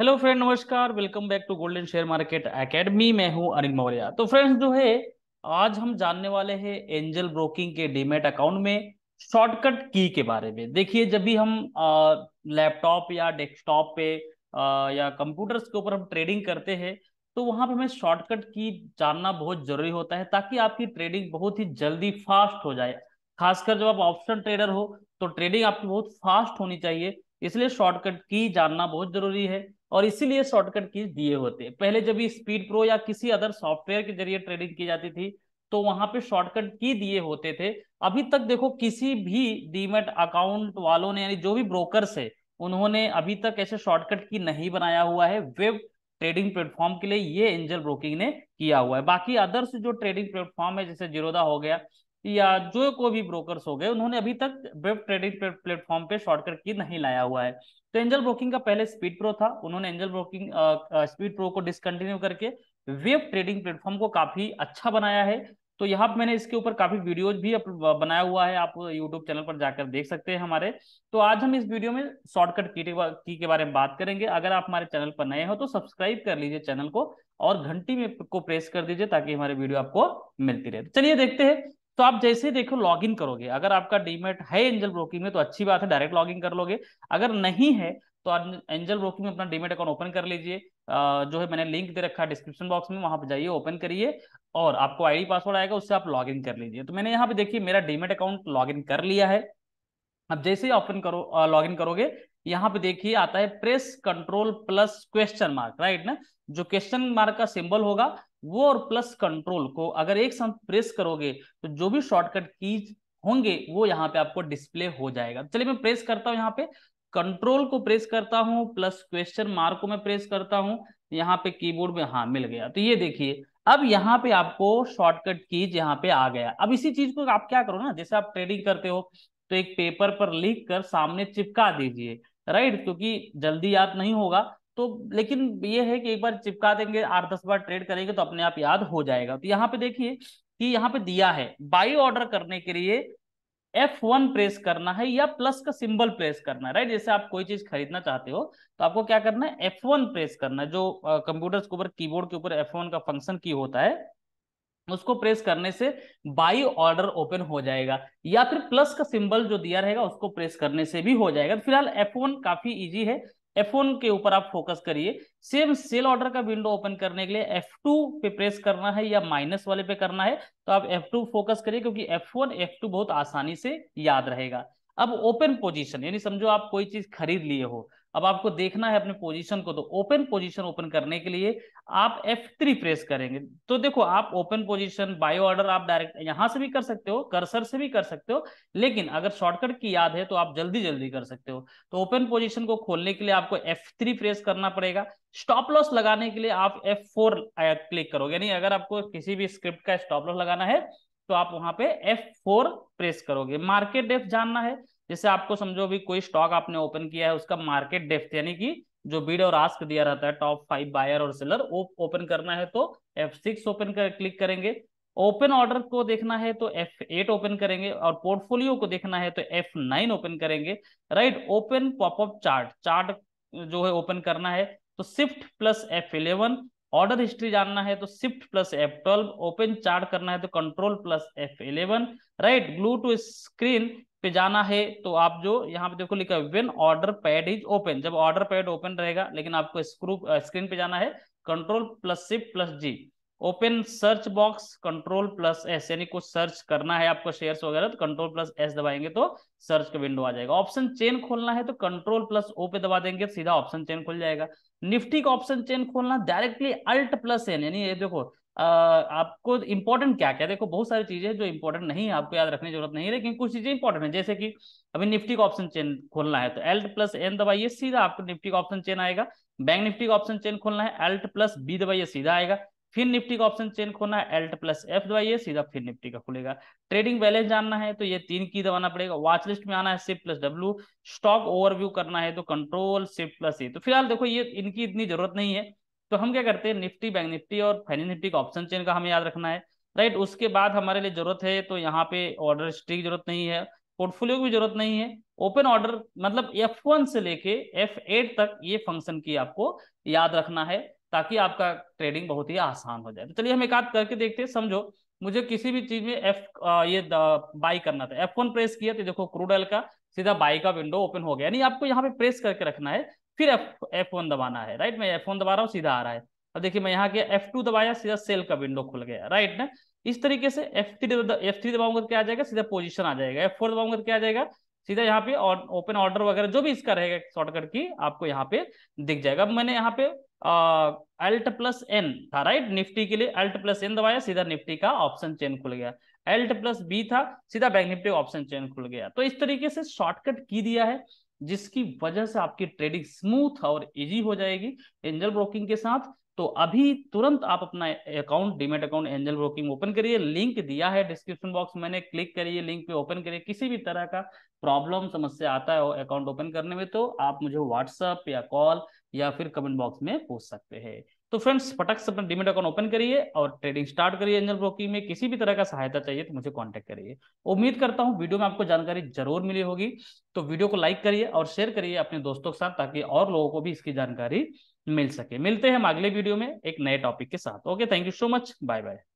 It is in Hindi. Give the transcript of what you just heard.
हेलो फ्रेंड नमस्कार welcome back to golden share market academy मैं हूं अनिल मौर्या तो फ्रेंड्स जो है आज हम जानने वाले हैं एंजल ब्रोकिंग के डीमेट अकाउंट में शॉर्टकट की के बारे में देखिए जब भी हम लैपटॉप या डेस्कटॉप पे आ, या कंप्यूटर्स के ऊपर हम ट्रेडिंग करते हैं तो वहां पे हमें शॉर्टकट की जानना बहुत जरूरी होता है ताकि आपकी ट्रेडिंग बहुत ही जल्दी फास्ट हो जाए खासकर जब आप ऑप्शन ट्रेडर हो तो ट्रेडिंग आपकी बहुत फास्ट होनी चाहिए इसलिए शॉर्टकट की जानना बहुत जरूरी है और इसीलिए शॉर्टकट कीज दिए होते हैं पहले जब स्पीड प्रो या किसी अदर सॉफ्टवेयर के जरिए ट्रेडिंग की जाती थी तो वहां पे शॉर्टकट की दिए होते थे अभी तक देखो किसी भी डीमेट अकाउंट वालों ने यानी जो भी ब्रोकर है उन्होंने अभी तक ऐसे शॉर्टकट की नहीं बनाया हुआ है वेब ट्रेडिंग प्लेटफॉर्म के लिए ये एंजल ब्रोकिंग ने किया हुआ है बाकी अदर्स जो ट्रेडिंग प्लेटफॉर्म है जैसे जीरोदा हो गया या जो को भी ब्रोकर्स हो गए उन्होंने अभी तक वेब ट्रेडिंग प्लेटफॉर्म पे शॉर्टकट की नहीं लाया हुआ है तो एंजल ब्रोकिंग का पहले स्पीड प्रो था उन्होंने एंजल ब्रोकिंग स्पीड प्रो को डिसकंटिन्यू करके वेब ट्रेडिंग प्लेटफॉर्म को काफी अच्छा बनाया है तो यहाँ पे मैंने इसके ऊपर काफी वीडियोज भी बनाया हुआ है आप यूट्यूब चैनल पर जाकर देख सकते हैं हमारे तो आज हम इस वीडियो में शॉर्टकट की, की के बारे में बात करेंगे अगर आप हमारे चैनल पर नए हो तो सब्सक्राइब कर लीजिए चैनल को और घंटी में को प्रेस कर दीजिए ताकि हमारे वीडियो आपको मिलती रहे तो चलिए देखते हैं तो आप जैसे देखो लॉग इन करोगे अगर आपका डीमेट है एंजल ब्रोकिंग में तो अच्छी बात है डायरेक्ट लॉग इन कर लोगे अगर नहीं है तो आप एंजल ब्रोकिंग में अपना डीमेट अकाउंट ओपन कर लीजिए जो है मैंने लिंक दे रखा है डिस्क्रिप्शन बॉक्स में वहां पर जाइए ओपन करिए और आपको आईडी पासवर्ड आएगा उससे आप लॉग इन कर लीजिए तो मैंने यहाँ पे देखिए मेरा डीमेट अकाउंट लॉग इन कर लिया है अब जैसे ही ओपन करो लॉग इन करोगे यहाँ पे देखिए आता है press control plus question mark right ना जो क्वेश्चन मार्क का सिंबल होगा वो और प्लस कंट्रोल को अगर एक साथ प्रेस करोगे तो जो भी शॉर्टकट कीज होंगे वो यहाँ पे आपको डिस्प्ले हो जाएगा चलिए मैं प्रेस करता हूँ यहाँ पे कंट्रोल को प्रेस करता हूँ प्लस क्वेश्चन मार्क को मैं प्रेस करता हूँ यहाँ पे कीबोर्ड में हाँ मिल गया तो ये देखिए अब यहाँ पे आपको शॉर्टकट कीज यहाँ पे आ गया अब इसी चीज को आप क्या करो ना जैसे आप ट्रेडिंग करते हो तो एक पेपर पर लिख कर सामने चिपका दीजिए राइट क्योंकि जल्दी याद नहीं होगा तो लेकिन ये है कि एक बार चिपका देंगे आठ दस बार ट्रेड करेंगे तो अपने आप याद हो जाएगा तो यहाँ पे देखिए कि यहाँ पे दिया है बाई ऑर्डर करने के लिए एफ वन प्रेस करना है या प्लस का सिंबल प्रेस करना है राइट जैसे आप कोई चीज खरीदना चाहते हो तो आपको क्या करना है एफ वन प्रेस करना है जो कंप्यूटर्स के ऊपर कीबोर्ड के ऊपर एफ वन का फंक्शन की होता है उसको प्रेस करने से बाई ऑर्डर ओपन हो जाएगा या फिर प्लस का सिंबल जो दिया रहेगा उसको प्रेस करने से भी हो जाएगा फिलहाल एफ काफी इजी है एफ के ऊपर आप फोकस करिए सेम सेल ऑर्डर का विंडो ओपन करने के लिए एफ पे प्रेस करना है या माइनस वाले पे करना है तो आप एफ फोकस करिए क्योंकि एफ वन बहुत आसानी से याद रहेगा अब ओपन पोजिशन यानी समझो आप कोई चीज खरीद लिए हो अब आपको देखना है अपने पोजीशन को तो ओपन पोजीशन ओपन करने के लिए आप F3 प्रेस करेंगे तो देखो आप ओपन पोजीशन बायो ऑर्डर आप डायरेक्ट यहां से भी कर सकते हो कर्सर से भी कर सकते हो लेकिन अगर शॉर्टकट की याद है तो आप जल्दी जल्दी कर सकते हो तो ओपन पोजीशन को खोलने के लिए आपको F3 प्रेस करना पड़ेगा स्टॉप लॉस लगाने के लिए आप फोर क्लिक करोगे यानी अगर आपको किसी भी स्क्रिप्ट का स्टॉप लॉस लगाना है तो आप वहां पे F4 प्रेस करोगे मार्केट डेफ जानना है जैसे आपको समझो अभी कोई स्टॉक आपने ओपन किया है उसका मार्केट डेफ्थ यानी कि जो बीड और आस्क दिया रहता है टॉप फाइव बायर और सेलर वो ओपन करना है तो एफ सिक्स ओपन कर क्लिक करेंगे ओपन ऑर्डर को देखना है तो एफ एट ओपन करेंगे और पोर्टफोलियो को देखना है तो एफ नाइन ओपन करेंगे right open popup chart chart जो है ओपन करना है तो shift plus F eleven order history जानना है तो shift plus F twelve open chart करना है तो control plus F eleven right ग्लू टू स्क्रीन पे जाना है तो आप जो यहाँ पे देखो लिखा है when order pad is open जब ऑर्डर पैड ओपन रहेगा लेकिन आपको स्क्रू स्क्रीन पे जाना है control plus shift plus G open search box control plus S यानी कुछ सर्च करना है आपको शेयर्स वगैरह तो कंट्रोल प्लस एस दबाएंगे तो सर्च का विंडो आ जाएगा ऑप्शन चेन खोलना है तो कंट्रोल प्लस ओ पे दबा देंगे सीधा ऑप्शन चेन खुल जाएगा निफ्टी का ऑप्शन चेन खोलना डायरेक्टली अल्ट प्लस एन यानी ये देखो आ, आपको इंपॉर्टेंट क्या क्या देखो बहुत सारी चीजें जो इंपॉर्टेंट नहीं है आपको याद रखने की जरूरत नहीं है लेकिन कुछ चीजें इंपॉर्टेंट है जैसे कि अभी निफ्टी का ऑप्शन चेन खोलना है तो एल्ट प्लस एन दबाइए सीधा आपको निफ्टी का ऑप्शन चेन आएगा बैंक निफ्टी का ऑप्शन चेन खोलना है एल्ट प्लस बी दबाइए सीधा आएगा फिर निफ्टी का ऑप्शन चेन खोना है एल्ट प्लस एफ दबाइए सीधा फिर निफ्टी का खुलेगा ट्रेडिंग बैलेंस जानना है तो ये तीन की दबाना पड़ेगा वॉच लिस्ट में आना है shift plus W stock overview करना है तो कंट्रोल शिफ्ट प्लस ए तो फिलहाल देखो ये इनकी इतनी जरूरत नहीं है तो हम क्या करते हैं निफ्टी बैंक निफ्टी और फाइनेंस निफ्टी का ऑप्शन चेन का हमें याद रखना है राइट उसके बाद हमारे लिए जरूरत है तो यहाँ पे ऑर्डर हिस्ट्री की जरूरत नहीं है पोर्टफोलियो की जरूरत नहीं है ओपन ऑर्डर मतलब वन से लेके एट तक ये फंक्शन की आपको याद रखना है ताकि आपका ट्रेडिंग बहुत ही आसान हो जाए तो चलिए हम एक आध करके देखते हैं समझो मुझे किसी भी चीज में एफ ये बाई करना था एफ वन प्रेस किया तो देखो क्रूड ऑयल का सीधा बाई का विंडो ओपन हो गया यानी आपको यहाँ पे प्रेस करके रखना है फिर एफ एफ वन दबाना है राइट मैं एफ वन दबा रहा हूँ सीधा आ रहा है अब देखिए मैं यहाँ के एफ टू दबाया सीधा सेल का विंडो खुल गया राइट ना इस तरीके से एफ थ्री एफ थ्री दबाऊंगा तो क्या आ जाएगा सीधा पोजीशन आ जाएगा एफ फोर दबाऊंगा तो क्या आ जाएगा सीधा यहाँ पे ओपन ऑर्डर वगैरह जो भी इसका रहेगा शॉर्टकट की आपको यहाँ पे दिख जाएगा अब मैंने यहाँ पे अल्ट प्लस एन था राइट निफ्टी के लिए अल्ट प्लस एन दबाया सीधा निफ्टी का ऑप्शन चेन खुल गया एल्ट प्लस बी था सीधा बैंक निफ्टी ऑप्शन चेन खुल गया तो इस तरीके से शॉर्टकट की दिया है जिसकी वजह से आपकी ट्रेडिंग स्मूथ और इजी हो जाएगी एंजल ब्रोकिंग के साथ तो अभी तुरंत आप अपना account demat account Angel Broking open करिए लिंक दिया है डिस्क्रिप्शन बॉक्स मैंने क्लिक करिए लिंक पे ओपन करिए किसी भी तरह का प्रॉब्लम समस्या आता है अकाउंट ओपन करने में तो आप मुझे व्हाट्सअप या कॉल या फिर कमेंट बॉक्स में पूछ सकते हैं तो फ्रेंड्स फटक से अपना डिमेट अकाउंट ओपन करिए और ट्रेडिंग स्टार्ट करिए एंजल ब्रोकिंग में किसी भी तरह का सहायता चाहिए तो मुझे कांटेक्ट करिए उम्मीद करता हूँ वीडियो में आपको जानकारी जरूर मिली होगी तो वीडियो को लाइक करिए और शेयर करिए अपने दोस्तों के साथ ताकि और लोगों को भी इसकी जानकारी मिल सके मिलते हैं हम अगले वीडियो में एक नए टॉपिक के साथ okay thank you so much bye bye